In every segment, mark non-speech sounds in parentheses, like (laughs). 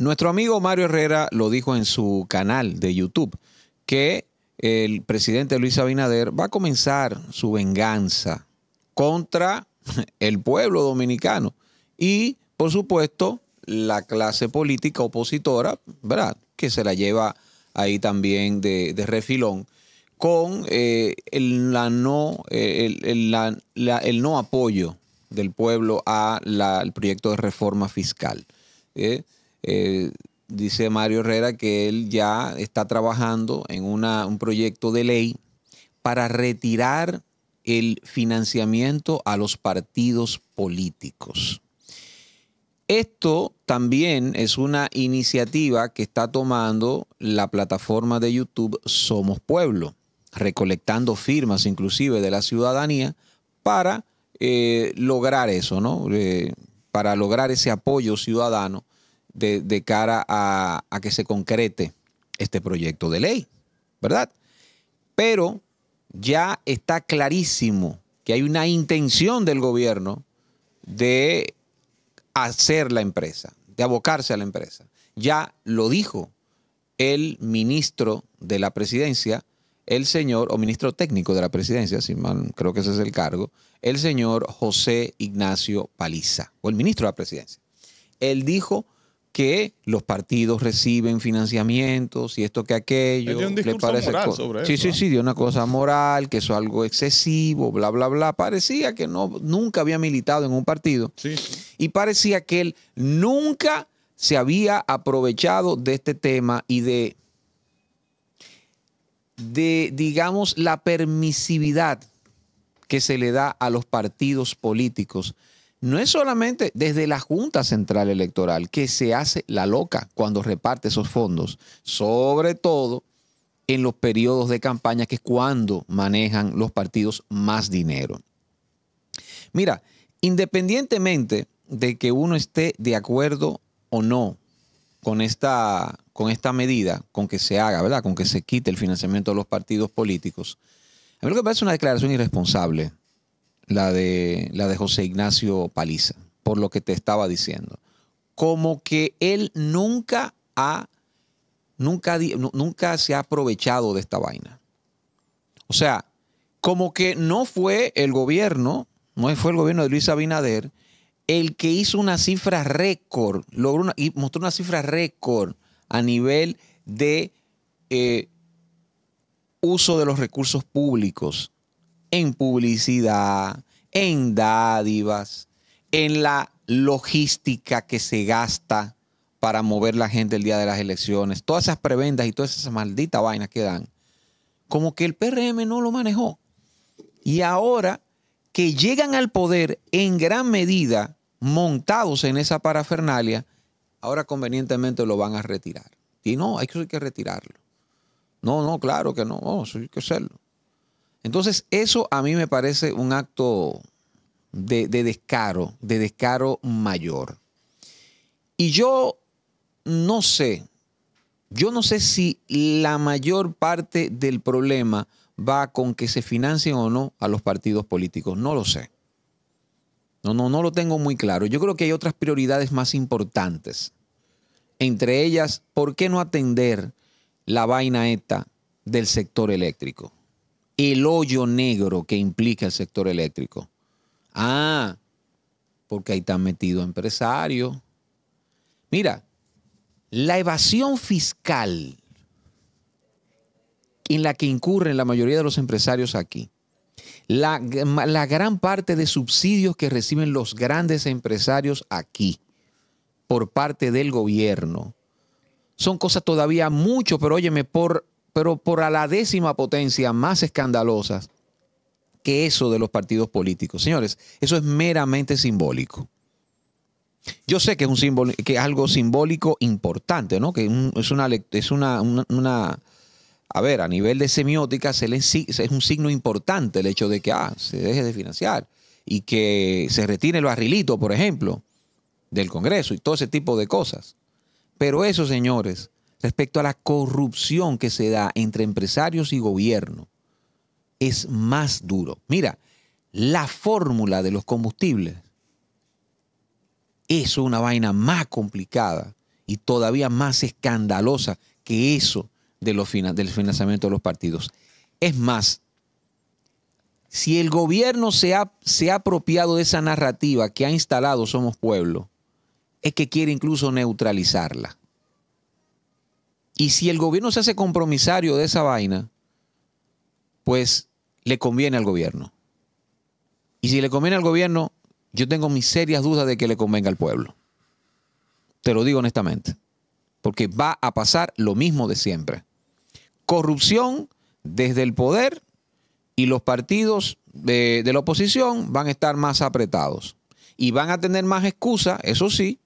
Nuestro amigo Mario Herrera lo dijo en su canal de YouTube, que el presidente Luis Abinader va a comenzar su venganza contra (laughs) el pueblo dominicano y, por supuesto, la clase política opositora, ¿verdad? Que se la lleva ahí también de, refilón con eh, el, no, eh, el, el, no apoyo del pueblo al proyecto de reforma fiscal. ¿eh? Eh, dice Mario Herrera que él ya está trabajando en un proyecto de ley para retirar el financiamiento a los partidos políticos. Esto también es una iniciativa que está tomando la plataforma de YouTube Somos Pueblo, recolectando firmas inclusive de la ciudadanía para eh, lograr eso, eh, para lograr ese apoyo ciudadano de, cara a, que se concrete este proyecto de ley, ¿verdad? Pero ya está clarísimo que hay una intención del gobierno de hacer la empresa, de abocarse a la empresa. Ya lo dijo el ministro de la presidencia, el señor, o ministro técnico de la presidencia, creo que ese es el cargo, el señor José Ignacio Paliza, o el ministro de la presidencia. Él dijo que los partidos reciben financiamientos y esto que aquello. le parece moral sí, sí, sí, dio una cosa moral, que eso es algo excesivo, bla, bla, bla. Parecía que no, nunca había militado en un partido. Y parecía que él nunca se había aprovechado de este tema y de, de digamos, la permisividad que se le da a los partidos políticos no es solamente desde la Junta Central Electoral que se hace la loca cuando reparte esos fondos, sobre todo en los periodos de campaña, que es cuando manejan los partidos más dinero. Mira, independientemente de que uno esté de acuerdo o no con esta, con esta medida, con que se haga, ¿verdad? Con que se quite el financiamiento de los partidos políticos, a mí que me parece una declaración irresponsable la de, la de José Ignacio Paliza, por lo que te estaba diciendo. Como que él nunca ha, nunca, nunca se ha aprovechado de esta vaina. O sea, como que no fue el gobierno, no fue el gobierno de Luis Abinader, el que hizo una cifra récord, logró y mostró una cifra récord a nivel de eh, uso de los recursos públicos en publicidad, en dádivas, en la logística que se gasta para mover la gente el día de las elecciones, todas esas prebendas y todas esas malditas vainas que dan, como que el PRM no lo manejó. Y ahora que llegan al poder en gran medida montados en esa parafernalia, ahora convenientemente lo van a retirar. Y no, hay que retirarlo. No, no, claro que no, eso hay que hacerlo. Entonces, eso a mí me parece un acto de, descaro, de descaro mayor. Y yo no sé, yo no sé si la mayor parte del problema va con que se financien o no a los partidos políticos. No lo sé. No, no, no lo tengo muy claro. Yo creo que hay otras prioridades más importantes. Entre ellas, ¿por qué no atender la vaina ETA del sector eléctrico? el hoyo negro que implica el sector eléctrico. Ah, porque ahí están metidos empresarios. Mira, la evasión fiscal en la que incurren la mayoría de los empresarios aquí, la, gran parte de subsidios que reciben los grandes empresarios aquí por parte del gobierno, son cosas todavía mucho, pero óyeme, por pero por a la décima potencia más escandalosas que eso de los partidos políticos. Señores, eso es meramente simbólico. Yo sé que es, un que es algo simbólico importante, ¿no? Que es, una, es una, a ver, a nivel de semiótica es un signo importante el hecho de que ah, se deje de financiar y que se retire el barrilito, por ejemplo, del Congreso y todo ese tipo de cosas. Pero eso, señores, respecto a la corrupción que se da entre empresarios y gobierno es más duro. Mira, la fórmula de los combustibles es una vaina más complicada y todavía más escandalosa que eso de los del financiamiento de los partidos. Es más, si el gobierno se se ha apropiado de esa narrativa que ha instalado Somos Pueblo, es que quiere incluso neutralizarla. Y si el gobierno se hace compromisario de esa vaina, pues le conviene al gobierno. Y si le conviene al gobierno, yo tengo mis serias dudas de que le convenga al pueblo. Te lo digo honestamente. Porque va a pasar lo mismo de siempre. Corrupción desde el poder y los partidos de, de la oposición van a estar más apretados. Y van a tener más excusa, eso sí,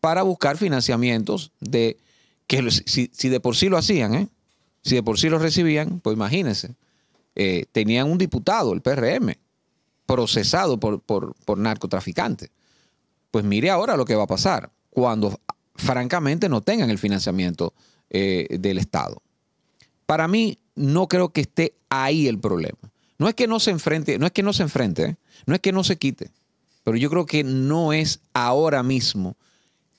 para buscar financiamientos de que si, de por sí lo hacían, ¿eh? si de por sí lo recibían, pues imagínense, eh, tenían un diputado, el PRM, procesado por, por, narcotraficantes. Pues mire ahora lo que va a pasar cuando francamente no tengan el financiamiento eh, del Estado. Para mí, no creo que esté ahí el problema. No es que no se enfrente, no es que no se enfrente, no es que no se quite, pero yo creo que no es ahora mismo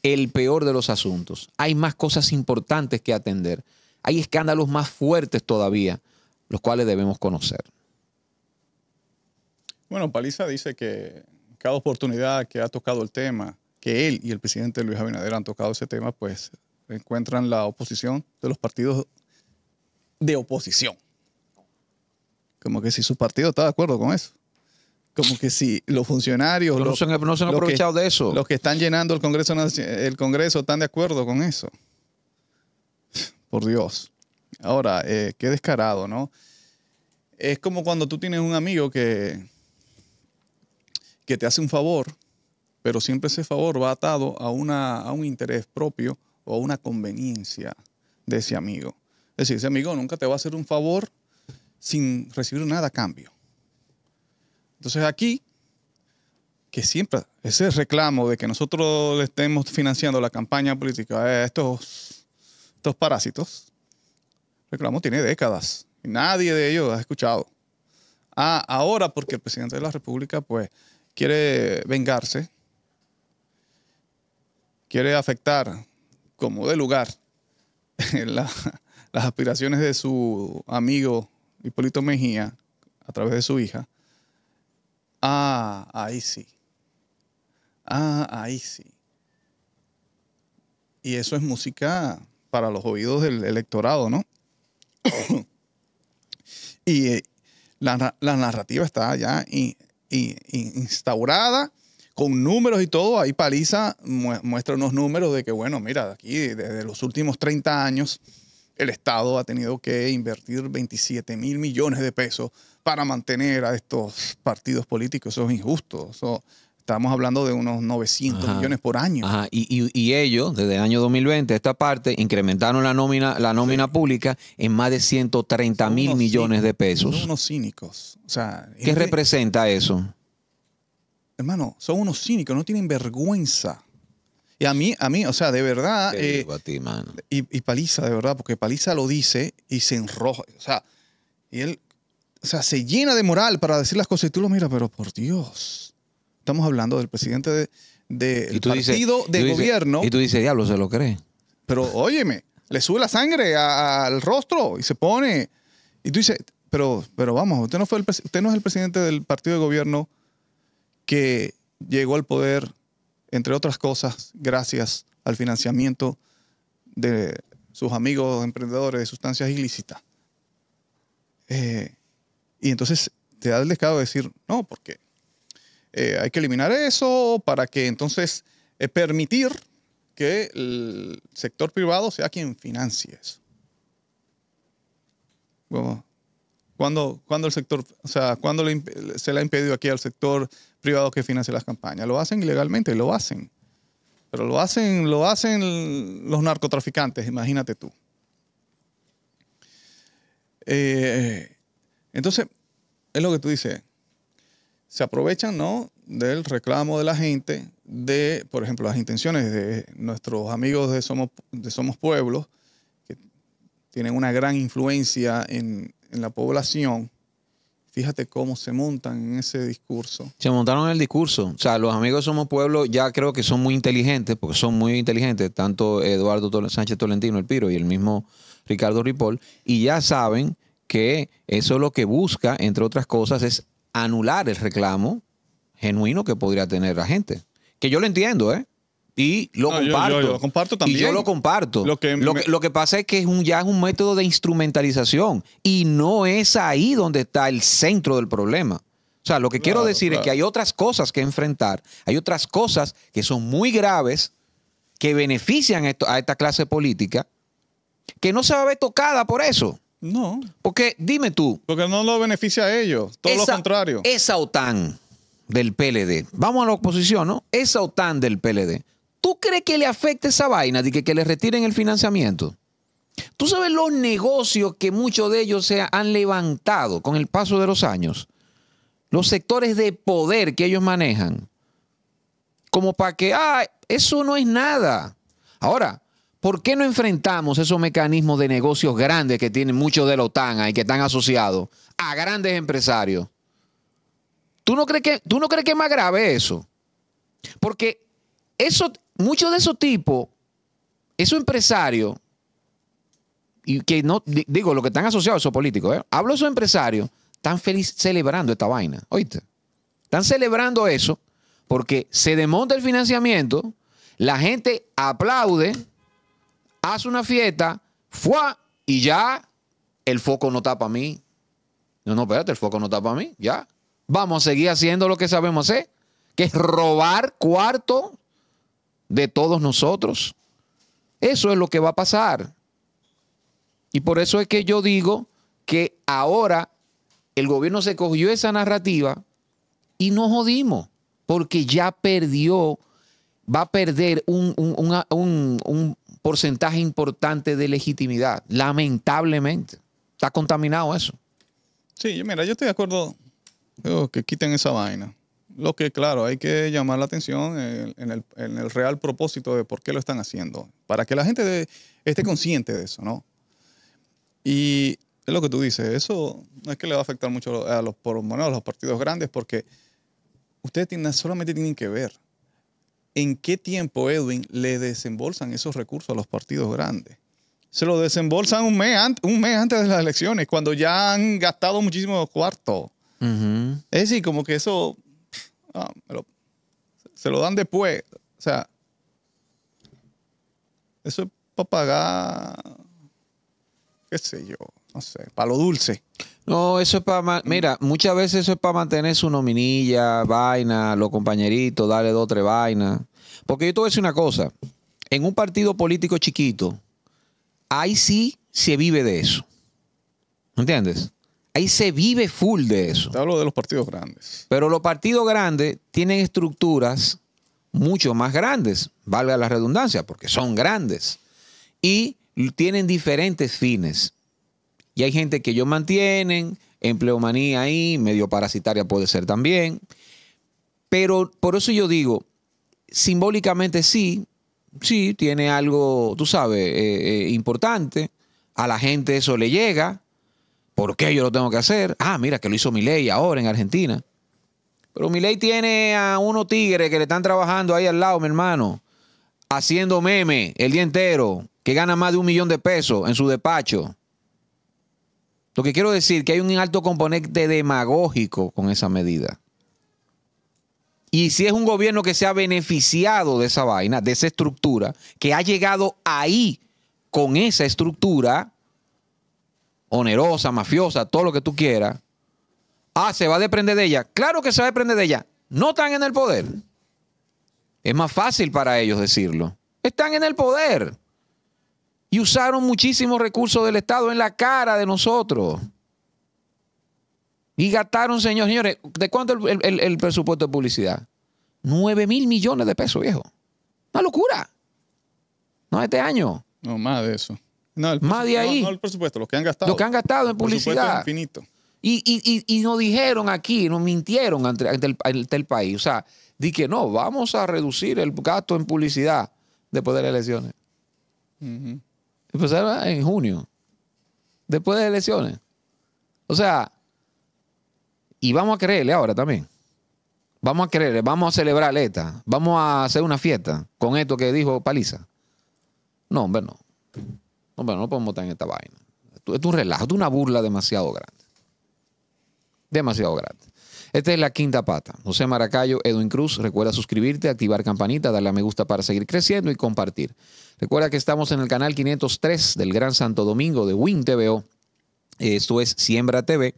el peor de los asuntos. Hay más cosas importantes que atender. Hay escándalos más fuertes todavía, los cuales debemos conocer. Bueno, Paliza dice que cada oportunidad que ha tocado el tema, que él y el presidente Luis Abinader han tocado ese tema, pues encuentran la oposición de los partidos de oposición. Como que si su partido está de acuerdo con eso como que si los funcionarios no, los, se han aprovechado que, de eso. Los que están llenando el Congreso, el Congreso están de acuerdo con eso. Por Dios. Ahora, eh, qué descarado, ¿no? Es como cuando tú tienes un amigo que, que te hace un favor, pero siempre ese favor va atado a, una, a un interés propio o a una conveniencia de ese amigo. Es decir, ese amigo nunca te va a hacer un favor sin recibir nada a cambio. Entonces aquí, que siempre ese reclamo de que nosotros le estemos financiando la campaña política a estos, estos parásitos, reclamo tiene décadas y nadie de ellos ha escuchado. Ah, ahora porque el presidente de la República pues quiere vengarse, quiere afectar como de lugar (laughs) las aspiraciones de su amigo Hipólito Mejía a través de su hija Ah, ahí sí. Ah, ahí sí. Y eso es música para los oídos del electorado, ¿no? (coughs) y eh, la, narrativa está ya instaurada con números y todo. Ahí Paliza muestra unos números de que, bueno, mira, aquí desde los últimos 30 años, el Estado ha tenido que invertir 27 mil millones de pesos para mantener a estos partidos políticos. Eso es injusto. estamos hablando de unos 900 millones por año. Y, ellos, desde el año 2020, esta parte, incrementaron la nómina, la nómina pública en más de 130 mil millones de pesos. Son unos cínicos. ¿Qué representa eso? Hermano, son unos cínicos, no tienen vergüenza. Y a mí, a mí, o sea, de verdad. Eh, y, Paliza, de verdad, porque Paliza lo dice y se enroja. O sea, y él, o sea, se llena de moral para decir las cosas y tú lo miras, pero por Dios. Estamos hablando del presidente del de, partido de gobierno. y tú dices, diablo, se lo cree. Pero óyeme, le sube la sangre al rostro y se pone. Y tú dices, pero, pero vamos, usted no, fue usted no es el presidente del partido de gobierno que llegó al poder entre otras cosas, gracias al financiamiento de sus amigos emprendedores de sustancias ilícitas. Eh, y entonces te da el descaro de decir, no, porque eh, hay que eliminar eso para que entonces eh, permitir que el sector privado sea quien financie eso. cuando, el sector, o sea, se le ha impedido aquí al sector privados que financian las campañas. Lo hacen ilegalmente, lo hacen. Pero lo hacen, lo hacen los narcotraficantes, imagínate tú. Eh, entonces, es lo que tú dices. Se aprovechan, ¿no? Del reclamo de la gente, de, por ejemplo, las intenciones de nuestros amigos de Somos, Somos Pueblos, que tienen una gran influencia en, en la población Fíjate cómo se montan en ese discurso. Se montaron en el discurso. O sea, los amigos Somos Pueblo ya creo que son muy inteligentes, porque son muy inteligentes, tanto Eduardo Sánchez Tolentino, el Piro, y el mismo Ricardo Ripoll, y ya saben que eso lo que busca, entre otras cosas, es anular el reclamo genuino que podría tener la gente. Que yo lo entiendo, ¿eh? y lo comparto. comparto también. Y yo lo comparto. Lo que, lo, que, pasa es que es un, ya es un método de instrumentalización y no es ahí donde está el centro del problema. O sea, lo que quiero decir es que hay otras cosas que enfrentar, hay otras cosas que son muy graves que benefician a esta clase política que no se va a ver tocada por eso. No. Porque dime tú. Porque no lo beneficia a ellos, todo lo contrario. Esa OTAN del PLD, vamos a la oposición, ¿no? Esa OTAN del PLD ¿Tú crees que le afecte esa vaina de que, que le retiren el financiamiento? Tú sabes los negocios que muchos de ellos se han levantado con el paso de los años, los sectores de poder que ellos manejan, como para que, ah, eso no es nada. Ahora, ¿por qué no enfrentamos esos mecanismos de negocios grandes que tienen muchos de la OTAN y que están asociados a grandes empresarios? ¿Tú no crees que, tú no crees que es más grave eso? Porque eso, muchos de esos tipos, esos empresarios, y que no, digo, los que están asociados a esos políticos, eh, hablo de esos empresarios, están feliz celebrando esta vaina, oíste. Están celebrando eso porque se desmonta el financiamiento, la gente aplaude, hace una fiesta, fue y ya el foco no está para mí. No, no, espérate, el foco no está para mí, ya. Vamos a seguir haciendo lo que sabemos hacer, que es robar cuarto de todos nosotros. Eso es lo que va a pasar. Y por eso es que yo digo que ahora el gobierno se cogió esa narrativa y nos jodimos, porque ya perdió, va a perder un, porcentaje importante de legitimidad, lamentablemente. Está contaminado eso. Sí, mira, yo estoy de acuerdo que quiten esa vaina. Lo que, claro, hay que llamar la atención en, el, real propósito de por qué lo están haciendo, para que la gente esté consciente de eso, ¿no? Y es lo que tú dices, eso no es que le va a afectar mucho a los, por, a los partidos grandes, porque ustedes solamente tienen que ver en qué tiempo, Edwin, le desembolsan esos recursos a los partidos grandes. Se los desembolsan un mes, antes, un mes antes de las elecciones, cuando ya han gastado muchísimo cuartos. Es decir, como que eso Ah, se lo dan después. O sea, eso es para pagar, qué sé yo, no sé, para lo dulce. No, eso es para, mira, muchas veces eso es para mantener su nominilla, vaina, los compañeritos, darle dos, tres vainas. Porque yo te voy a decir una cosa, en un partido político chiquito, ahí sí se vive de eso. ¿Entiendes? Ahí se vive full de eso. hablo de los partidos grandes. Pero los partidos grandes tienen estructuras mucho más grandes, valga la redundancia, porque son grandes. Y tienen diferentes fines. Y hay gente que ellos mantienen, empleomanía ahí, medio parasitaria puede ser también. Pero por eso yo digo, simbólicamente sí, sí, tiene algo, tú sabes, eh, eh, importante. A la gente eso le llega, ¿Por qué yo lo tengo que hacer? Ah, mira, que lo hizo mi ley ahora en Argentina. Pero mi ley tiene a unos tigres que le están trabajando ahí al lado, mi hermano, haciendo meme el día entero, que gana más de un millón de pesos en su despacho. Lo que quiero decir que hay un alto componente demagógico con esa medida. Y si es un gobierno que se ha beneficiado de esa vaina, de esa estructura, que ha llegado ahí con esa estructura, onerosa, mafiosa, todo lo que tú quieras. Ah, se va a desprender de ella. Claro que se va a desprender de ella. No están en el poder. Es más fácil para ellos decirlo. Están en el poder. Y usaron muchísimos recursos del Estado en la cara de nosotros. Y gastaron, señores, señores, ¿de cuánto el, el presupuesto de publicidad? 9 mil millones de pesos, viejo. Una locura. No, este año. No, más de eso. No, Más de ahí. No, el presupuesto, los que han gastado. Los que han gastado en publicidad. Y, y, y, nos dijeron aquí, nos mintieron ante, ante, el, país. O sea, di que no, vamos a reducir el gasto en publicidad después de las elecciones. Empezaron pues en junio. Después de las elecciones. O sea, y vamos a creerle ahora también. Vamos a creerle, vamos a celebrar esta. Vamos a hacer una fiesta con esto que dijo Paliza. No, hombre, no. No, no podemos estar en esta vaina. es un relajo, es una burla demasiado grande. Demasiado grande. Esta es la quinta pata. José Maracayo, Edwin Cruz. Recuerda suscribirte, activar campanita, darle a me gusta para seguir creciendo y compartir. Recuerda que estamos en el canal 503 del Gran Santo Domingo de Win TVO. Esto es Siembra TV.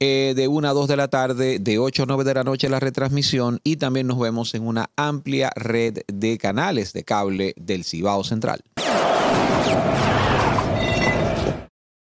Eh, de 1 a 2 de la tarde, de 8 a 9 de la noche la retransmisión y también nos vemos en una amplia red de canales de cable del Cibao Central.